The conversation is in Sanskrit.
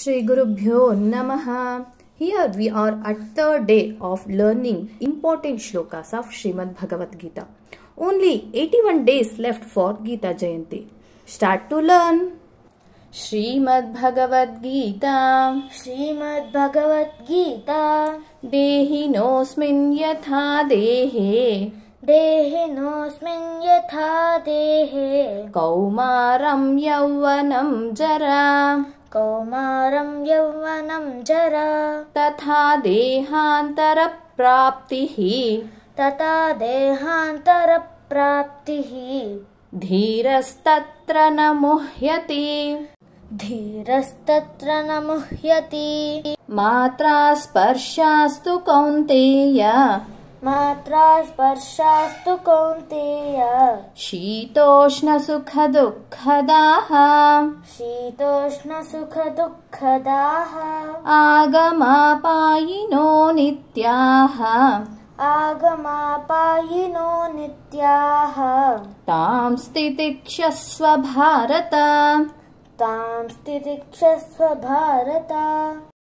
श्री गुरुभ्यो नम here we are at third day of learning important shlokas of Shrimad Bhagavad Gita only eighty one days left for Gita Jayanti start to learn Shrimad Bhagavad Gita Shrimad Bhagavad Gita देहि यथा देहे देहि यथा देहे कौमारम यौवनम जरा कौमारं यौवनं जरा तथा देहान्तरप्राप्तिः तथा देहान्तरप्राप्तिः धीरस्तत्र न मुह्यति धीरस्तत्र न मुह्यति स्पर्शास्तु कौन्तेय मात्रास्पर्शास्तु कौन्तेय शीतोष्णसुखदुःखदाः शीतोष्णसुखदुःखदाः आगमापायिनो नित्याः आगमापायिनो नित्याः तां भारत तां स्थितिक्षस्व भारत